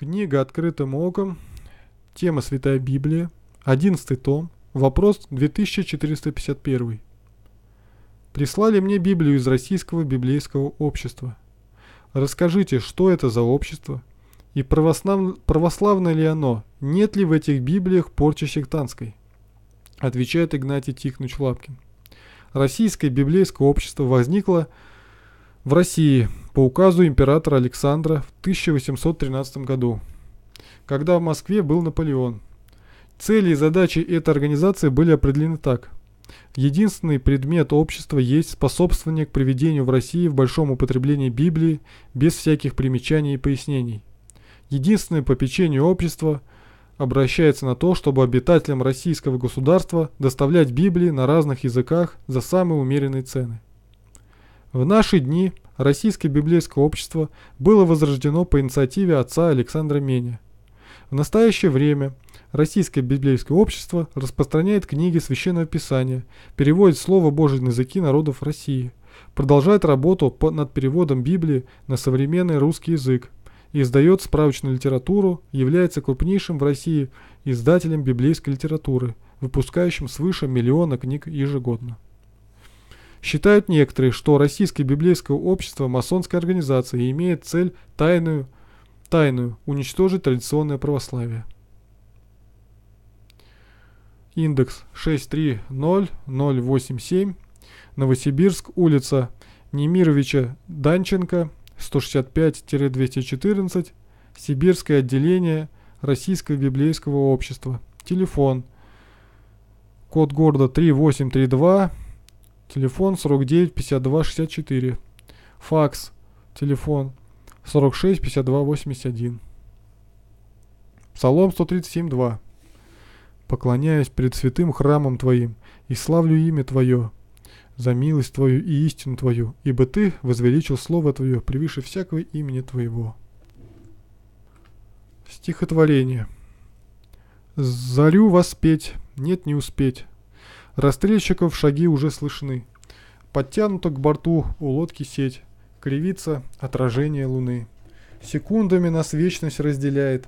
Книга «Открытым оком», тема «Святая Библия», 11 том, вопрос 2451. Прислали мне Библию из Российского библейского общества. Расскажите, что это за общество и православ... православно ли оно, нет ли в этих Библиях порчи сектантской? Отвечает Игнатий Тихонович Лапкин. Российское библейское общество возникло в России по указу императора Александра в 1813 году, когда в Москве был Наполеон. Цели и задачи этой организации были определены так. Единственный предмет общества есть способствование к приведению в России в большом употреблении Библии без всяких примечаний и пояснений. Единственное попечение общества обращается на то, чтобы обитателям российского государства доставлять Библии на разных языках за самые умеренные цены. В наши дни Российское библейское общество было возрождено по инициативе отца Александра Меня. В настоящее время Российское библейское общество распространяет книги Священного Писания, переводит Слово Божие на языки народов России, продолжает работу по, над переводом Библии на современный русский язык издает справочную литературу, является крупнейшим в России издателем библейской литературы, выпускающим свыше миллиона книг ежегодно. Считают некоторые, что российское библейское общество масонской организации имеет цель тайную, тайную уничтожить традиционное православие. Индекс 630087, Новосибирск, улица Немировича Данченко, 165-214, Сибирское отделение Российского библейского общества. Телефон. Код города 3832 Телефон 49 52 64. Факс. Телефон 46 52 81. Псалом 137 2. Поклоняюсь пред святым храмом Твоим и славлю имя Твое за милость Твою и истину Твою, ибо Ты возвеличил Слово Твое превыше всякого имени Твоего. Стихотворение. Зарю воспеть, нет не успеть, Расстрельщиков шаги уже слышны. Подтянута к борту у лодки сеть. Кривится отражение луны. Секундами нас вечность разделяет.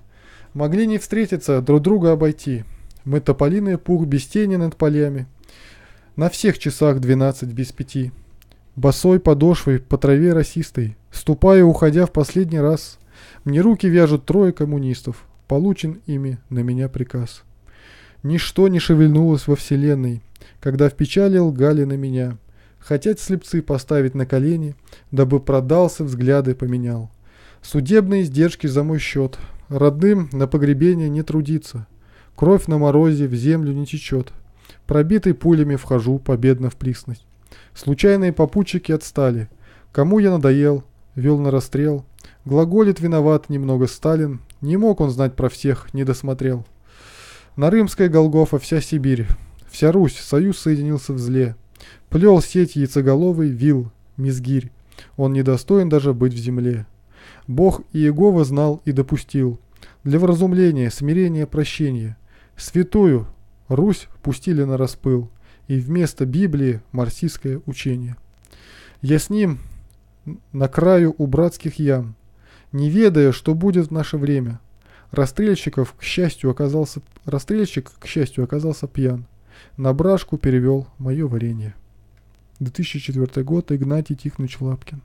Могли не встретиться, друг друга обойти. Мы тополиный пух без тени над полями. На всех часах двенадцать без пяти. Босой подошвой по траве расистой, ступая уходя в последний раз. Мне руки вяжут трое коммунистов. Получен ими на меня приказ. Ничто не шевельнулось во вселенной когда впечалил на меня. Хотят слепцы поставить на колени, дабы продался, взгляды поменял. Судебные издержки за мой счет. Родным на погребение не трудиться. Кровь на морозе в землю не течет. Пробитый пулями вхожу победно в присность. Случайные попутчики отстали. Кому я надоел, вел на расстрел. Глаголит виноват немного Сталин. Не мог он знать про всех, не досмотрел. На Нарымская Голгофа, вся Сибирь. Вся Русь, союз соединился в зле. Плел сеть яйцеголовый вил, мизгирь. Он недостоин даже быть в земле. Бог Иегова знал и допустил. Для вразумления, смирения, прощения. Святую Русь пустили на распыл. И вместо Библии марсистское учение. Я с ним на краю у братских ям, не ведая, что будет в наше время. Расстрельщиков, к счастью, оказался, расстрельщик, к счастью, оказался пьян. На брашку перевел мое варенье. 2004 год. Игнатий Тихонович Лапкин.